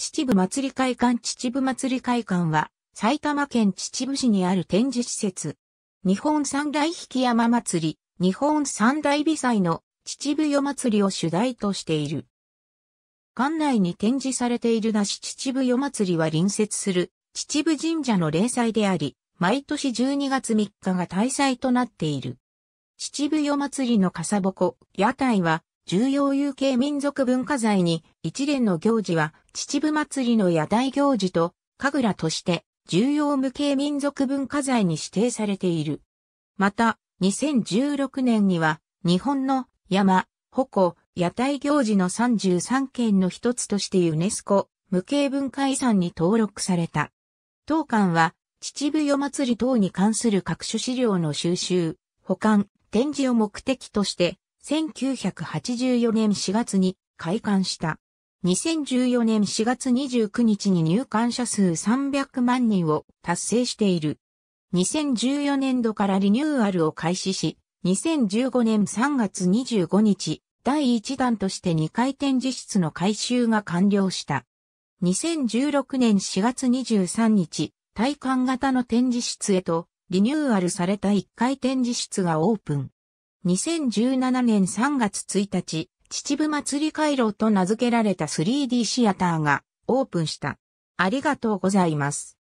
秩父祭り会館秩父祭り会館は、埼玉県秩父市にある展示施設。日本三大引山祭り、日本三大美祭の秩父夜祭りを主題としている。館内に展示されているなし秩父夜祭りは隣接する秩父神社の例祭であり、毎年12月3日が大祭となっている。秩父夜祭りの笠鉾、屋台は重要有形民族文化財に一連の行事は、秩父祭りの屋台行事と、神楽として、重要無形民族文化財に指定されている。また、2016年には、日本の山、鉾、屋台行事の33件の一つとしてユネスコ、無形文化遺産に登録された。当館は、秩父夜祭り等に関する各種資料の収集、保管、展示を目的として、1984年4月に開館した。2014年4月29日に入館者数300万人を達成している。2014年度からリニューアルを開始し、2015年3月25日、第1弾として2回展示室の改修が完了した。2016年4月23日、体感型の展示室へとリニューアルされた1回展示室がオープン。2017年3月1日、秩父祭り回廊と名付けられた 3D シアターがオープンした。ありがとうございます。